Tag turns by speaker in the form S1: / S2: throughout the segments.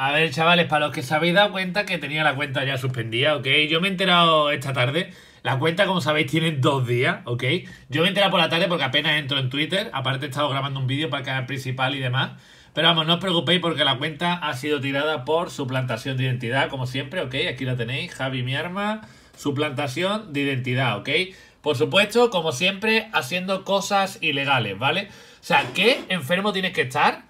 S1: A ver, chavales, para los que sabéis habéis dado cuenta que tenía la cuenta ya suspendida, ¿ok? Yo me he enterado esta tarde. La cuenta, como sabéis, tiene dos días, ¿ok? Yo me he enterado por la tarde porque apenas entro en Twitter. Aparte, he estado grabando un vídeo para el canal principal y demás. Pero vamos, no os preocupéis porque la cuenta ha sido tirada por suplantación de identidad, como siempre, ¿ok? Aquí la tenéis, Javi mi arma, suplantación de identidad, ¿ok? Por supuesto, como siempre, haciendo cosas ilegales, ¿vale? O sea, ¿qué enfermo tienes que estar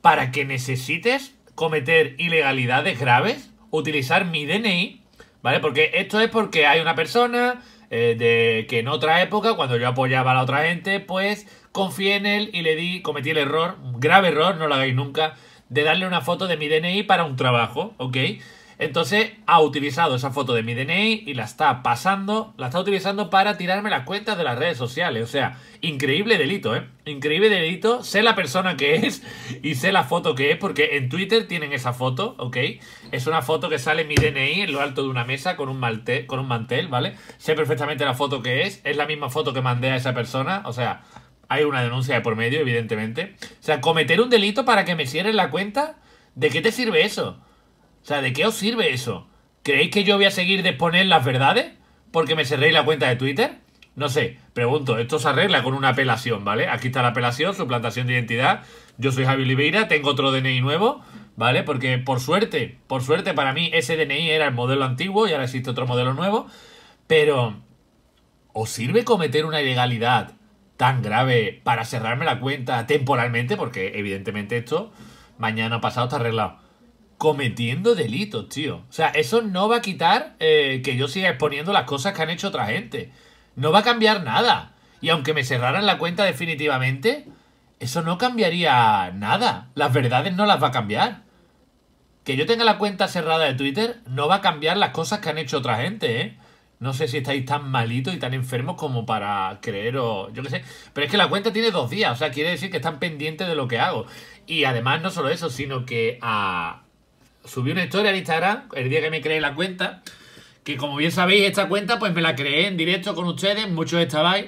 S1: para que necesites cometer ilegalidades graves, utilizar mi DNI, ¿vale? Porque esto es porque hay una persona eh, de que en otra época, cuando yo apoyaba a la otra gente, pues confié en él y le di, cometí el error, grave error, no lo hagáis nunca, de darle una foto de mi DNI para un trabajo, ¿ok? Entonces ha utilizado esa foto de mi DNI y la está pasando, la está utilizando para tirarme las cuentas de las redes sociales. O sea, increíble delito, ¿eh? Increíble delito. Sé la persona que es y sé la foto que es porque en Twitter tienen esa foto, ¿ok? Es una foto que sale mi DNI en lo alto de una mesa con un, con un mantel, ¿vale? Sé perfectamente la foto que es. Es la misma foto que mandé a esa persona. O sea, hay una denuncia de por medio, evidentemente. O sea, cometer un delito para que me cierren la cuenta. ¿De qué te sirve eso? O sea, ¿de qué os sirve eso? ¿Creéis que yo voy a seguir de las verdades? ¿Porque me cerréis la cuenta de Twitter? No sé, pregunto, esto se arregla con una apelación, ¿vale? Aquí está la apelación, suplantación de identidad. Yo soy Javi Oliveira, tengo otro DNI nuevo, ¿vale? Porque por suerte, por suerte para mí ese DNI era el modelo antiguo y ahora existe otro modelo nuevo. Pero, ¿os sirve cometer una ilegalidad tan grave para cerrarme la cuenta temporalmente? Porque evidentemente esto mañana pasado está arreglado cometiendo delitos, tío. O sea, eso no va a quitar eh, que yo siga exponiendo las cosas que han hecho otra gente. No va a cambiar nada. Y aunque me cerraran la cuenta definitivamente, eso no cambiaría nada. Las verdades no las va a cambiar. Que yo tenga la cuenta cerrada de Twitter no va a cambiar las cosas que han hecho otra gente, ¿eh? No sé si estáis tan malitos y tan enfermos como para creer o... yo qué sé. Pero es que la cuenta tiene dos días, o sea, quiere decir que están pendientes de lo que hago. Y además no solo eso, sino que a, subí una historia en Instagram, el día que me creé la cuenta, que como bien sabéis, esta cuenta pues me la creé en directo con ustedes, muchos estabais,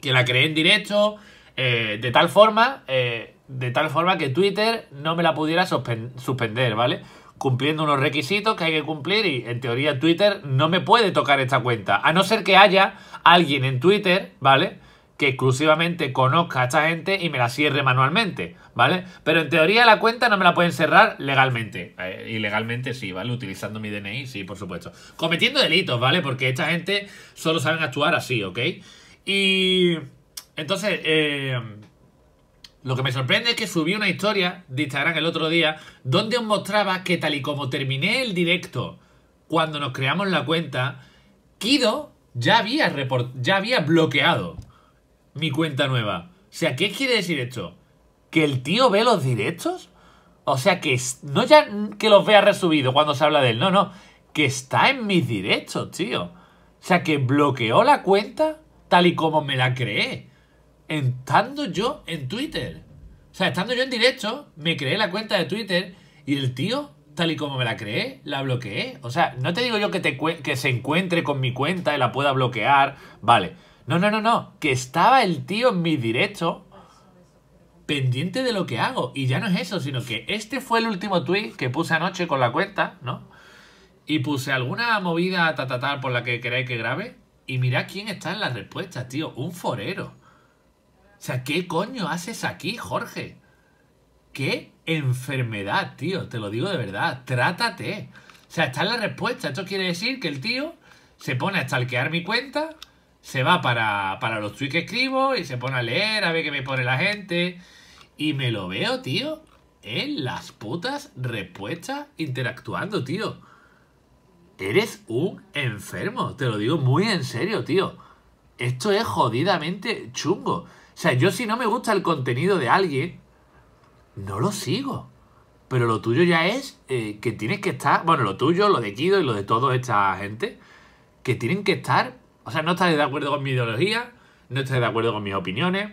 S1: que la creé en directo, eh, de tal forma, eh, de tal forma que Twitter no me la pudiera suspender, ¿vale? Cumpliendo unos requisitos que hay que cumplir y en teoría Twitter no me puede tocar esta cuenta, a no ser que haya alguien en Twitter, ¿vale? que exclusivamente conozca a esta gente y me la cierre manualmente, ¿vale? Pero en teoría la cuenta no me la pueden cerrar legalmente. ilegalmente eh, sí, ¿vale? Utilizando mi DNI, sí, por supuesto. Cometiendo delitos, ¿vale? Porque esta gente solo saben actuar así, ¿ok? Y... Entonces, eh, lo que me sorprende es que subí una historia de Instagram el otro día donde os mostraba que tal y como terminé el directo cuando nos creamos la cuenta, Kido ya había, report ya había bloqueado mi cuenta nueva. O sea, ¿qué quiere decir esto? ¿Que el tío ve los directos? O sea, que no ya que los vea resubido cuando se habla de él, no, no. Que está en mis directos, tío. O sea, que bloqueó la cuenta tal y como me la creé. Estando yo en Twitter. O sea, estando yo en directo, me creé la cuenta de Twitter y el tío, tal y como me la creé, la bloqueé. O sea, no te digo yo que, te que se encuentre con mi cuenta y la pueda bloquear. Vale. No, no, no, no. Que estaba el tío en mi directo pendiente de lo que hago. Y ya no es eso, sino que este fue el último tweet que puse anoche con la cuenta, ¿no? Y puse alguna movida ta, ta, por la que queráis que grabe. Y mirad quién está en las respuestas, tío. Un forero. O sea, ¿qué coño haces aquí, Jorge? ¿Qué enfermedad, tío? Te lo digo de verdad. Trátate. O sea, está en la respuesta. Esto quiere decir que el tío se pone a stalkear mi cuenta, se va para, para los tweets que escribo y se pone a leer, a ver qué me pone la gente. Y me lo veo, tío, en las putas respuestas interactuando, tío. Eres un enfermo, te lo digo muy en serio, tío. Esto es jodidamente chungo. O sea, yo si no me gusta el contenido de alguien, no lo sigo. Pero lo tuyo ya es eh, que tienes que estar, bueno, lo tuyo, lo de Kido y lo de toda esta gente, que tienen que estar o sea, no estáis de acuerdo con mi ideología, no estáis de acuerdo con mis opiniones.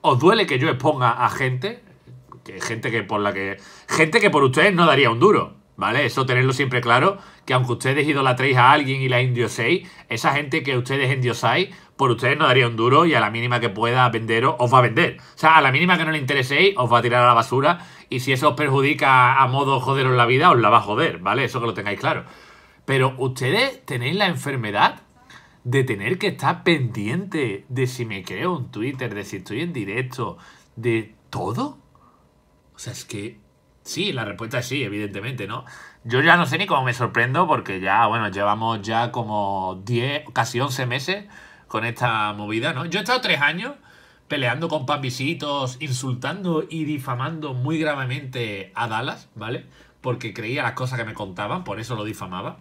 S1: Os duele que yo exponga a gente, que gente que por la que. Gente que por ustedes no daría un duro. ¿Vale? Eso tenerlo siempre claro, que aunque ustedes idolatréis a alguien y la indioséis, esa gente que ustedes endiosáis, por ustedes no daría un duro y a la mínima que pueda venderos, os va a vender. O sea, a la mínima que no le intereséis, os va a tirar a la basura y si eso os perjudica a modo joderos la vida, os la va a joder, ¿vale? Eso que lo tengáis claro. Pero ustedes tenéis la enfermedad de tener que estar pendiente de si me creo en Twitter, de si estoy en directo, de todo. O sea, es que sí, la respuesta es sí, evidentemente, ¿no? Yo ya no sé ni cómo me sorprendo porque ya, bueno, llevamos ya como 10, casi 11 meses con esta movida, ¿no? Yo he estado tres años peleando con papisitos, insultando y difamando muy gravemente a Dallas, ¿vale? Porque creía las cosas que me contaban, por eso lo difamaba.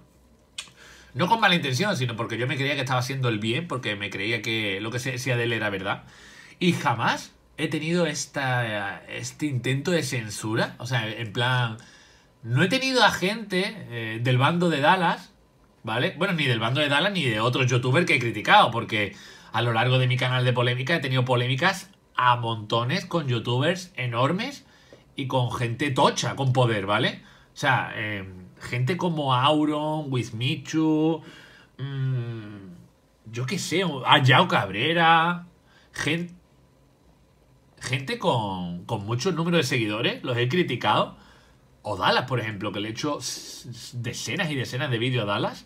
S1: No con mala intención, sino porque yo me creía que estaba haciendo el bien, porque me creía que lo que decía de él era verdad. Y jamás he tenido esta, este intento de censura. O sea, en plan, no he tenido a gente eh, del bando de Dallas, ¿vale? Bueno, ni del bando de Dallas ni de otros youtubers que he criticado, porque a lo largo de mi canal de polémica he tenido polémicas a montones con youtubers enormes y con gente tocha, con poder, ¿vale? O sea, em, gente como Auron, Wismichu, mm, yo qué sé, Ayao Cabrera, gente, gente con, con mucho número de seguidores, los he criticado. O Dallas, por ejemplo, que le he hecho decenas y decenas de vídeos a Dallas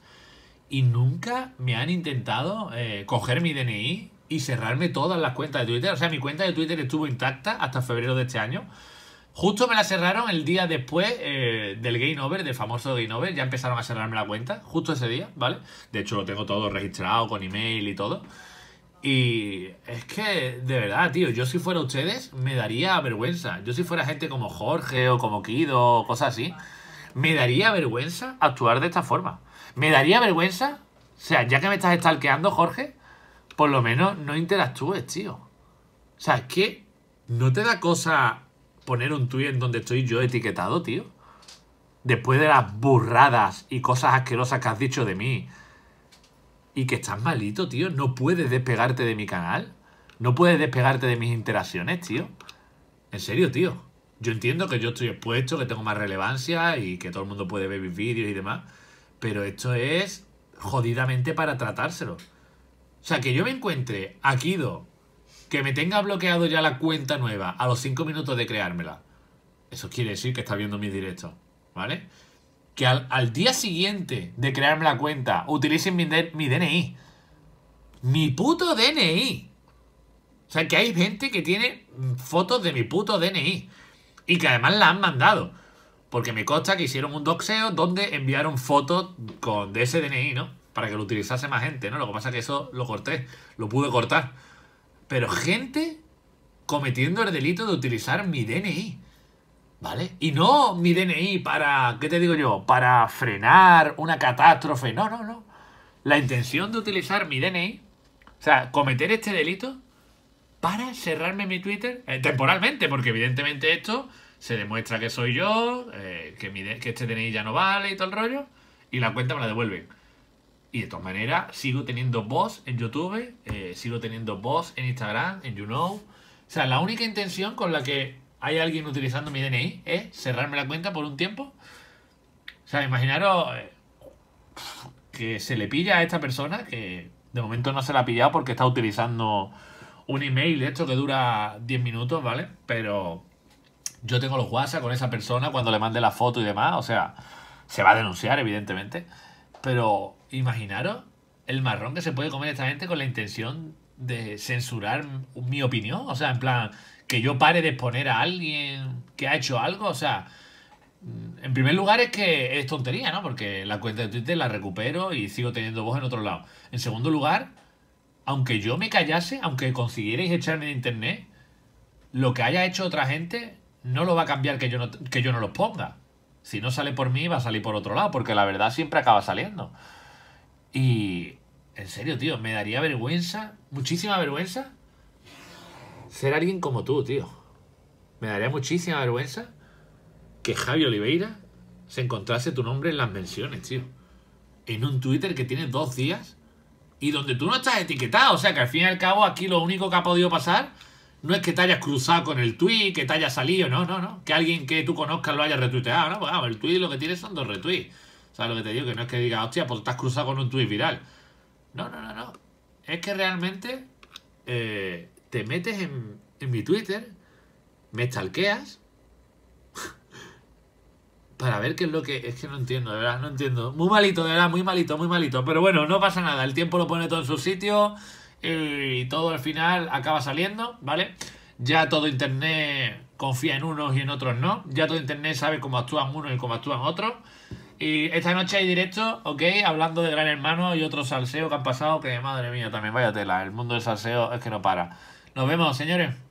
S1: y nunca me han intentado eh, coger mi DNI y cerrarme todas las cuentas de Twitter. O sea, mi cuenta de Twitter estuvo intacta hasta febrero de este año. Justo me la cerraron el día después eh, del Game Over, del famoso Game Over. Ya empezaron a cerrarme la cuenta, justo ese día, ¿vale? De hecho, lo tengo todo registrado con email y todo. Y es que, de verdad, tío, yo si fuera ustedes, me daría vergüenza. Yo si fuera gente como Jorge o como Kido o cosas así, me daría vergüenza actuar de esta forma. Me daría vergüenza, o sea, ya que me estás stalkeando, Jorge, por lo menos no interactúes, tío. O sea, es que no te da cosa poner un tuit en donde estoy yo etiquetado, tío? Después de las burradas y cosas asquerosas que has dicho de mí. Y que estás malito, tío. No puedes despegarte de mi canal. No puedes despegarte de mis interacciones, tío. En serio, tío. Yo entiendo que yo estoy expuesto, que tengo más relevancia y que todo el mundo puede ver mis vídeos y demás. Pero esto es jodidamente para tratárselo. O sea, que yo me encuentre aquí, Kido que me tenga bloqueado ya la cuenta nueva a los 5 minutos de creármela. Eso quiere decir que está viendo mis directos, ¿vale? Que al, día siguiente de crearme la cuenta utilicen mi, DNI. Mi puto DNI. O sea, que hay gente que tiene mm, fotos de mi puto DNI. Y que además la han mandado. Porque me consta que hicieron un doxeo donde enviaron fotos con, de ese DNI, ¿no? Para que lo utilizase más gente, ¿no? Lo que pasa es que eso lo corté. Lo pude cortar pero gente cometiendo el delito de utilizar mi DNI. ¿Vale? Y no mi DNI para, ¿qué te digo yo? Para frenar una catástrofe. No, no, no. La intención de utilizar mi DNI, o sea, cometer este delito para cerrarme mi Twitter eh, temporalmente, porque evidentemente esto se demuestra que soy yo, eh, que, mi, que este DNI ya no vale y todo el rollo, y la cuenta me la devuelven. Y de todas maneras, sigo teniendo voz en YouTube, eh, sigo teniendo voz en Instagram, en YouKnow. O sea, la única intención con la que hay alguien utilizando mi DNI es cerrarme la cuenta por un tiempo. O sea, imaginaros eh, que se le pilla a esta persona, que de momento no se la ha pillado porque está utilizando un email, de esto que dura 10 minutos, ¿vale? Pero yo tengo los WhatsApp con esa persona cuando le mande la foto y demás, o sea, se va a denunciar, evidentemente. Pero imaginaros el marrón que se puede comer esta gente con la intención de censurar mi opinión. O sea, en plan, que yo pare de exponer a alguien que ha hecho algo. O sea, mm, en primer lugar es que es tontería, ¿no? Porque la cuenta de Twitter la recupero y sigo teniendo voz en otro lado. En segundo lugar, aunque yo me callase, aunque consiguierais echarme de internet, lo que haya hecho otra gente no lo va a cambiar que yo no, que yo no los ponga. Si no sale por mí, va a salir por otro lado, porque la verdad siempre acaba saliendo. Y en serio, tío, me daría vergüenza, muchísima vergüenza, ser alguien como tú, tío. Me daría muchísima vergüenza que Javi Oliveira se encontrase tu nombre en las menciones, tío. En un Twitter que tiene dos días y donde tú no estás etiquetado. O sea que al fin y al cabo aquí lo único que ha podido pasar no es que te hayas cruzado con el tweet, que te haya salido, no, no, no. Que alguien que tú conozcas lo haya retuiteado, no, vamos, el tweet lo que tiene son dos retweets. O sea, lo que te digo, que no es que digas, hostia, pues te has cruzado con un tweet viral. No, no, no, no. Es que realmente eh, te metes en, en mi Twitter, me stalkeas para ver qué es lo que. Es que no entiendo, de verdad, no entiendo. Muy malito, de verdad, muy malito, muy malito. Pero bueno, no pasa nada, el tiempo lo pone todo en su sitio y todo al final acaba saliendo, ¿vale? Ya todo Internet confía en unos y en otros no. Ya todo Internet sabe cómo actúan unos y cómo actúan otros. Y esta noche hay directo, ¿ok? Hablando de Gran Hermano y otros salseos que han pasado, que madre mía, también vaya tela. El mundo del salseo es que no para. Nos vemos, señores.